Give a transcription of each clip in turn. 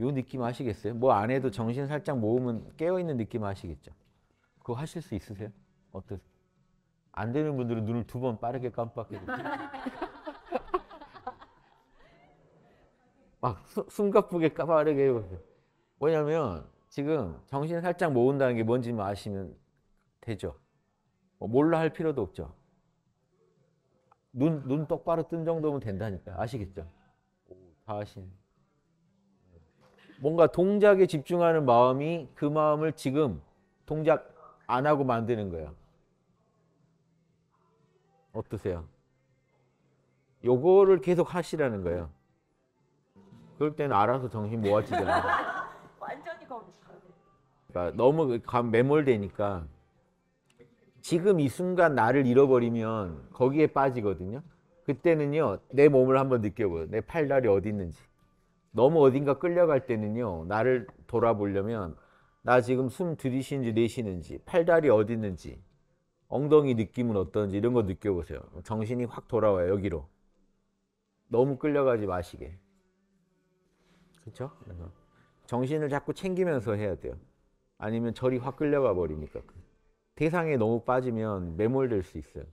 요 느낌 아시겠어요? 뭐 안 해도 정신 살짝 모으면 깨어있는 느낌 아시겠죠? 그거 하실 수 있으세요? 어떠세요? 안 되는 분들은 눈을 두 번 빠르게 깜빡해도 막 수, 숨가쁘게 빠르게 해보세요. 왜냐면 지금 정신 살짝 모은다는 게 뭔지 아시면 되죠. 뭐 몰라 할 필요도 없죠. 눈, 눈 똑바로 뜬 정도면 된다니까. 아시겠죠? 다 아시네. 뭔가 동작에 집중하는 마음이 그 마음을 지금 동작 안 하고 만드는 거야. 어떠세요? 요거를 계속 하시라는 거예요. 그럴 때는 알아서 정신 모아지잖아. 완전히 그러니까 너무 그 매몰되니까 지금 이 순간 나를 잃어버리면 거기에 빠지거든요. 그때는요 내 몸을 한번 느껴보요. 내 팔다리 어디 있는지. 너무 어딘가 끌려갈 때는요. 나를 돌아보려면 나 지금 숨 들이쉬는지 내쉬는지 팔다리 어디 있는지 엉덩이 느낌은 어떤지 이런 거 느껴보세요. 정신이 확 돌아와요. 여기로. 너무 끌려가지 마시게. 그렇죠? 정신을 자꾸 챙기면서 해야 돼요. 아니면 절이 확 끌려가 버리니까. 대상에 너무 빠지면 매몰될 수 있어요.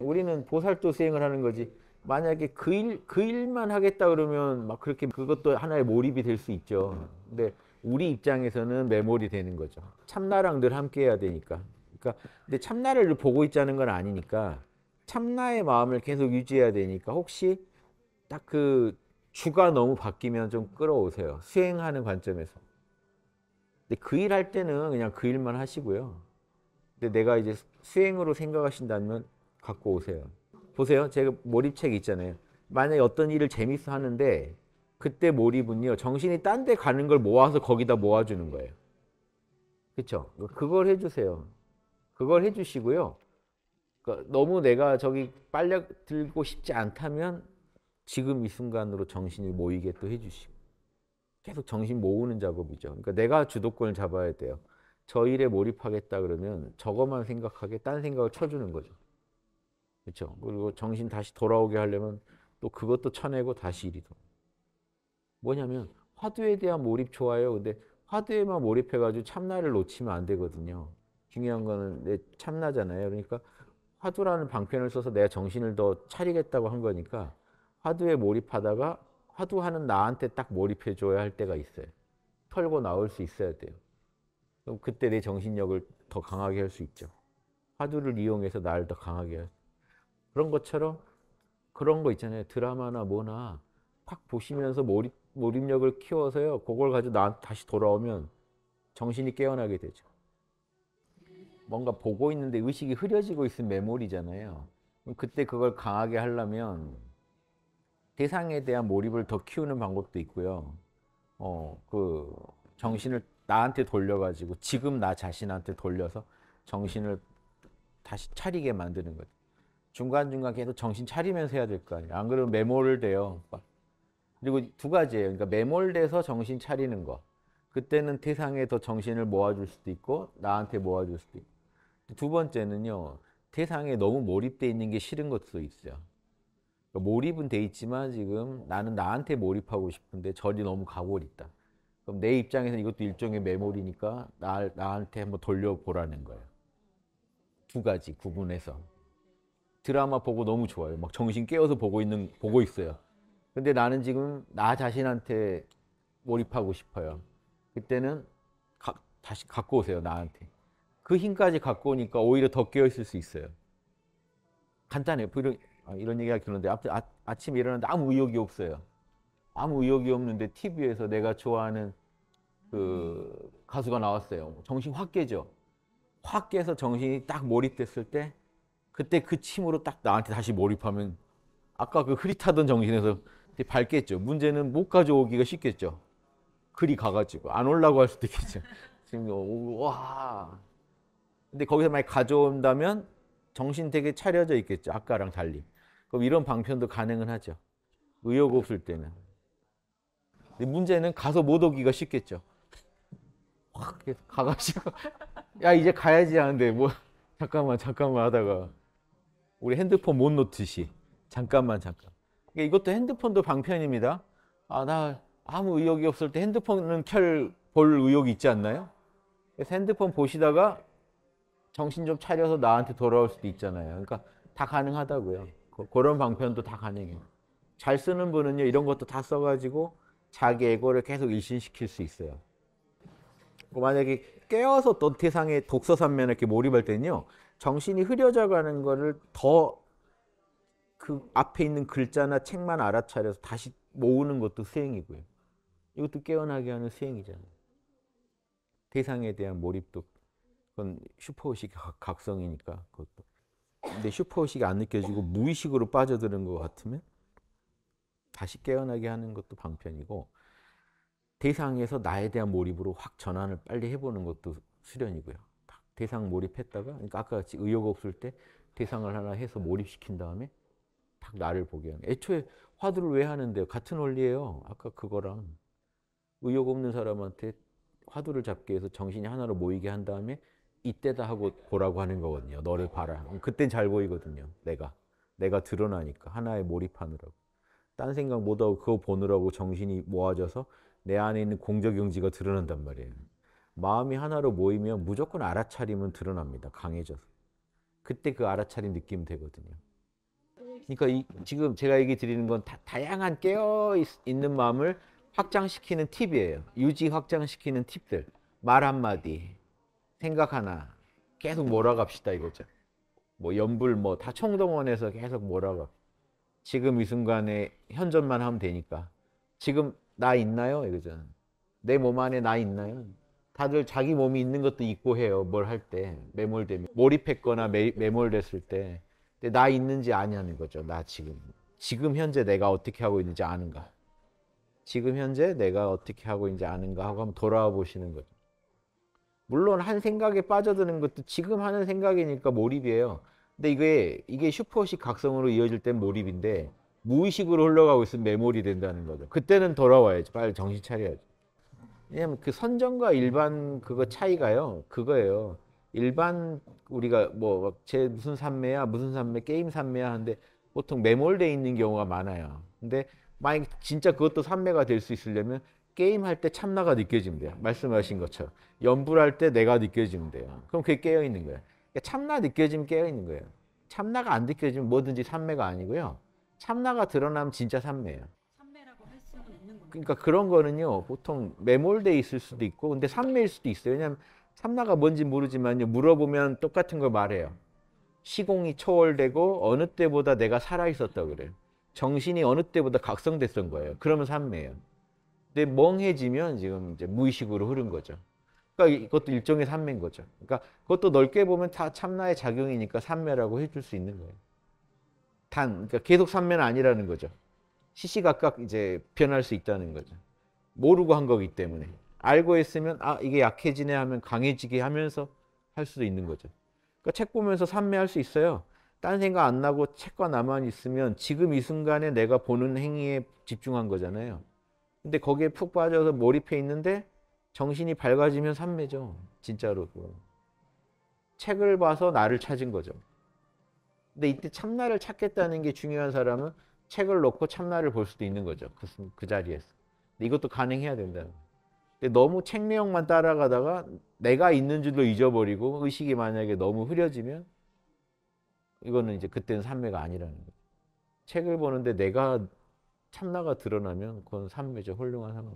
우리는 보살도 수행을 하는 거지 만약에 그 일, 그 일만 하겠다 그러면 막 그렇게 그것도 하나의 몰입이 될 수 있죠. 근데 우리 입장에서는 메모리 되는 거죠. 참나랑 늘 함께 해야 되니까. 그러니까 근데 참나를 보고 있자는 건 아니니까 참나의 마음을 계속 유지해야 되니까 혹시 딱 그 주가 너무 바뀌면 좀 끌어오세요. 수행하는 관점에서. 근데 그 일 할 때는 그냥 그 일만 하시고요. 근데 내가 이제 수행으로 생각하신다면 갖고 오세요. 보세요. 제가 몰입책 있잖아요. 만약에 어떤 일을 재밌어 하는데 그때 몰입은요. 정신이 딴 데 가는 걸 모아서 거기다 모아주는 거예요. 그렇죠? 그걸 해주세요. 그걸 해주시고요. 그러니까 너무 내가 저기 빨려 들고 싶지 않다면 지금 이 순간으로 정신을 모이게 또 해주시고 계속 정신 모으는 작업이죠. 그러니까 내가 주도권을 잡아야 돼요. 저 일에 몰입하겠다 그러면 저거만 생각하게 딴 생각을 쳐주는 거죠. 그렇죠. 그리고 정신 다시 돌아오게 하려면 또 그것도 쳐내고 다시 이리 도 뭐냐면 화두에 대한 몰입 좋아요. 근데 화두에만 몰입해가지고 참나를 놓치면 안 되거든요. 중요한 거는 내 참나잖아요. 그러니까 화두라는 방편을 써서 내가 정신을 더 차리겠다고 한 거니까 화두에 몰입하다가 화두하는 나한테 딱 몰입해줘야 할 때가 있어요. 털고 나올 수 있어야 돼요. 그럼 그때 내 정신력을 더 강하게 할 수 있죠. 화두를 이용해서 나를 더 강하게 할 수. 그런 것처럼 그런 거 있잖아요. 드라마나 뭐나 확 보시면서 몰입, 몰입력을 키워서요. 그걸 가지고 나 다시 돌아오면 정신이 깨어나게 되죠. 뭔가 보고 있는데 의식이 흐려지고 있는 메모리잖아요. 그때 그걸 강하게 하려면 대상에 대한 몰입을 더 키우는 방법도 있고요. 어, 그 정신을 나한테 돌려가지고 지금 나 자신한테 돌려서 정신을 다시 차리게 만드는 거죠. 중간중간 계속 정신 차리면서 해야 될 거 아니에요. 안 그러면 메모를 돼요. 그리고 두 가지예요. 그러니까 메모를 돼서 정신 차리는 거. 그때는 태상에 더 정신을 모아줄 수도 있고 나한테 모아줄 수도 있고. 두 번째는요. 태상에 너무 몰입돼 있는 게 싫은 것도 있어요. 그러니까 몰입은 돼 있지만 지금 나는 나한테 몰입하고 싶은데 절이 너무 가고 있다. 그럼 내입장에서 이것도 일종의 메모리니까 나, 나한테 한번 돌려보라는 거예요. 두 가지 구분해서. 드라마 보고 너무 좋아요. 막 정신 깨어서 보고 있는 보고 있어요. 근데 나는 지금 나 자신한테 몰입하고 싶어요. 그때는 가, 다시 갖고 오세요 나한테. 그 힘까지 갖고 오니까 오히려 더 깨어 있을 수 있어요. 간단해요. 뭐 이런, 아, 이런 얘기하기 그데 아, 아 침에 일어났는데 아무 의욕이 없어요. 아무 의욕이 없는데 TV에서 내가 좋아하는 그 가수가 나왔어요. 정신 확 깨죠. 확 깨서 정신이 딱 몰입됐을 때 그때 그 침으로 딱 나한테 다시 몰입하면 아까 그 흐릿하던 정신에서 밝겠죠. 문제는 못 가져오기가 쉽겠죠. 글이 가가지고 안 올라고 할 수도 있겠죠. 지금 어, 와. 근데 거기서 만약 가져온다면 정신 되게 차려져 있겠죠. 아까랑 달리. 그럼 이런 방편도 가능은 하죠. 의욕 없을 때는. 근데 문제는 가서 못 오기가 쉽겠죠. 확 가가지고 야 이제 가야지 하는데 뭐 잠깐만 잠깐만 하다가 우리 핸드폰 못 놓듯이 잠깐만 잠깐. 그러니까 이것도 핸드폰도 방편입니다. 아나 아무 의욕이 없을 때 핸드폰은 켤볼 의욕이 있지 않나요? 그래서 핸드폰 보시다가 정신 좀 차려서 나한테 돌아올 수도 있잖아요. 그러니까 다 가능하다고요. 그런 방편도 다 가능해요. 잘 쓰는 분은요 이런 것도 다 써가지고 자기 애고를 계속 일신시킬 수 있어요. 그 만약에 깨어서 논태상의 독서산면 이렇게 몰입할 때는요 정신이 흐려져 가는 거를 더 그 앞에 있는 글자나 책만 알아차려서 다시 모으는 것도 수행이고요. 이것도 깨어나게 하는 수행이잖아요. 대상에 대한 몰입도 그건 슈퍼의식 각성이니까 그것도. 근데 슈퍼의식이 안 느껴지고 무의식으로 빠져드는 것 같으면 다시 깨어나게 하는 것도 방편이고 대상에서 나에 대한 몰입으로 확 전환을 빨리 해보는 것도 수련이고요. 대상 몰입했다가 그러니까 아까 같이 의욕 없을 때 대상을 하나 해서 몰입시킨 다음에 딱 나를 보게 하는 애초에 화두를 왜 하는데요? 같은 원리예요. 아까 그거랑 의욕 없는 사람한테 화두를 잡게 해서 정신이 하나로 모이게 한 다음에 이때다 하고 보라고 하는 거거든요. 너를 봐라. 어, 그땐 잘 보이거든요. 내가. 내가 드러나니까. 하나에 몰입하느라고. 딴 생각 못하고 그거 보느라고 정신이 모아져서 내 안에 있는 공적경지가 드러난단 말이에요. 마음이 하나로 모이면 무조건 알아차림은 드러납니다. 강해져서. 그때 그 알아차림 느낌 되거든요. 그러니까 이, 지금 제가 얘기 드리는 건 다, 다양한 깨어 있, 는 마음을 확장시키는 팁이에요. 유지 확장시키는 팁들. 말 한마디, 생각 하나. 계속 몰아갑시다 이거죠. 뭐 연불 뭐 다 총동원해서 계속 몰아가. 지금 이 순간에 현존만 하면 되니까. 지금 나 있나요? 이거잖내몸 안에 나 있나요? 다들 자기 몸이 있는 것도 있고 해요. 뭘 할 때 매몰되면 몰입했거나 매, 매몰됐을 때. 근데 나 있는지 아니하는 거죠. 나 지금 지금 현재 내가 어떻게 하고 있는지 아는가. 지금 현재 내가 어떻게 하고 있는지 아는가 하고 한번 돌아와 보시는 거죠. 물론 한 생각에 빠져드는 것도 지금 하는 생각이니까 몰입이에요. 근데 이게 이게 슈퍼식 각성으로 이어질 땐 몰입인데 무의식으로 흘러가고 있으면 메모리 된다는 거죠. 그때는 돌아와야지. 빨리 정신 차려야지. 왜냐하면 그 선정과 일반 그거 차이가요. 그거예요. 일반 우리가 뭐 제 무슨 산매야 무슨 산매 게임 산매야 하는데 보통 매몰돼 있는 경우가 많아요. 근데 만약 진짜 그것도 산매가 될 수 있으려면 게임 할 때 참나가 느껴지면 돼요. 말씀하신 것처럼 연불할 때 내가 느껴지면 돼요. 그럼 그게 깨어 있는 거예요. 그러니까 참나 느껴지면 깨어 있는 거예요. 참나가 안 느껴지면 뭐든지 산매가 아니고요. 참나가 드러나면 진짜 산매예요. 그러니까 그런 거는요 보통 매몰돼 있을 수도 있고 근데 삼매일 수도 있어요. 왜냐하면 삼나가 뭔지 모르지만요 물어보면 똑같은 걸 말해요. 시공이 초월되고 어느 때보다 내가 살아 있었다 고 그래요. 정신이 어느 때보다 각성됐던 거예요. 그러면 삼매예요. 근데 멍해지면 지금 이제 무의식으로 흐른 거죠. 그러니까 이것도 일종의 삼매인 거죠. 그러니까 그것도 넓게 보면 다 참나의 작용이니까 삼매라고 해줄 수 있는 거예요. 단, 그러니까 계속 삼매는 아니라는 거죠. 시시각각 이제 변할 수 있다는 거죠. 모르고 한 거기 때문에. 알고 있으면아 이게 약해지네 하면 강해지게 하면서 할 수도 있는 거죠. 그러니까 책 보면서 산매할 수 있어요. 딴 생각 안 나고 책과 나만 있으면 지금 이 순간에 내가 보는 행위에 집중한 거잖아요. 근데 거기에 푹 빠져서 몰입해 있는데 정신이 밝아지면 산매죠. 진짜로. 책을 봐서 나를 찾은 거죠. 근데 이때 참나를 찾겠다는 게 중요한 사람은 책을 놓고 참나를 볼 수도 있는 거죠. 그, 그 자리에서. 이것도 가능해야 된다는 거예요. 근데 너무 책 내용만 따라가다가 내가 있는 줄도 잊어버리고 의식이 만약에 너무 흐려지면 이거는 이제 그때는 삼매가 아니라는 거예요. 책을 보는데 내가 참나가 드러나면 그건 삼매죠. 훌륭한 삼매.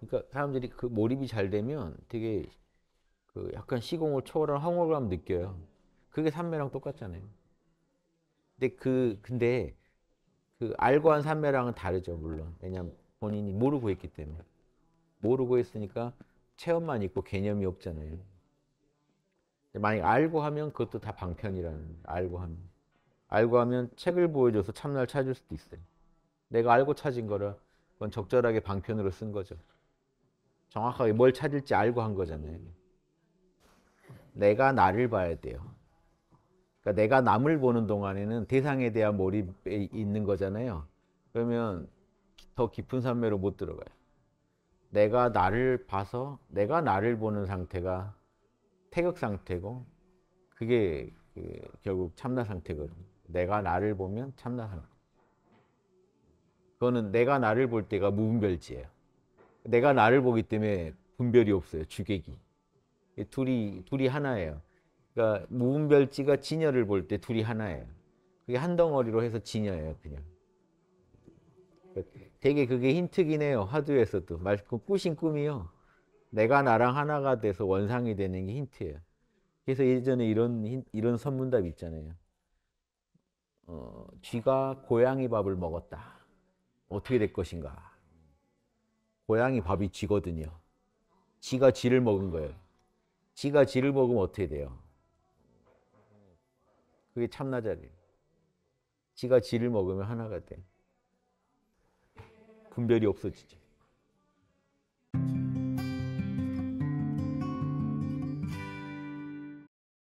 그러니까 사람들이 그 몰입이 잘 되면 되게 그 약간 시공을 초월한 황홀감 느껴요. 그게 삼매랑 똑같잖아요. 근데 그 근데 그 알고 한 삼매랑은 다르죠 물론 왜냐면 본인이 모르고 했기 때문에 모르고 했으니까 체험만 있고 개념이 없잖아요. 만약 알고 하면 그것도 다 방편이라는 알고 하면 알고 하면 책을 보여줘서 참날 찾을 수도 있어요. 내가 알고 찾은 거라 그건 적절하게 방편으로 쓴 거죠. 정확하게 뭘 찾을지 알고 한 거잖아요. 내가 나를 봐야 돼요. 그러니까 내가 남을 보는 동안에는 대상에 대한 몰입에 있는 거잖아요. 그러면 더 깊은 산매로 못 들어가요. 내가 나를 봐서 내가 나를 보는 상태가 태극 상태고 그게 그 결국 참나 상태거든요. 내가 나를 보면 참나 상태. 그거는 내가 나를 볼 때가 무분별지예요. 내가 나를 보기 때문에 분별이 없어요. 주객이. 둘이 둘이 하나예요. 그러니까 무분별지가 진열을볼 때 둘이 하나예요. 그게 한 덩어리로 해서 진여예요, 그냥. 그러니까 되게 그게 힌트긴 해요. 화두에서도 그 꾸신 꿈이요. 내가 나랑 하나가 돼서 원상이 되는 게 힌트예요. 그래서 예전에 이런 이런 선문답 있잖아요. 어, 쥐가 고양이 밥을 먹었다. 어떻게 될 것인가? 고양이 밥이 쥐거든요. 쥐가 쥐를 먹은 거예요. 쥐가 쥐를 먹으면 어떻게 돼요? 그게 참나자리. 지가 지를 먹으면 하나가 돼. 분별이 없어지죠.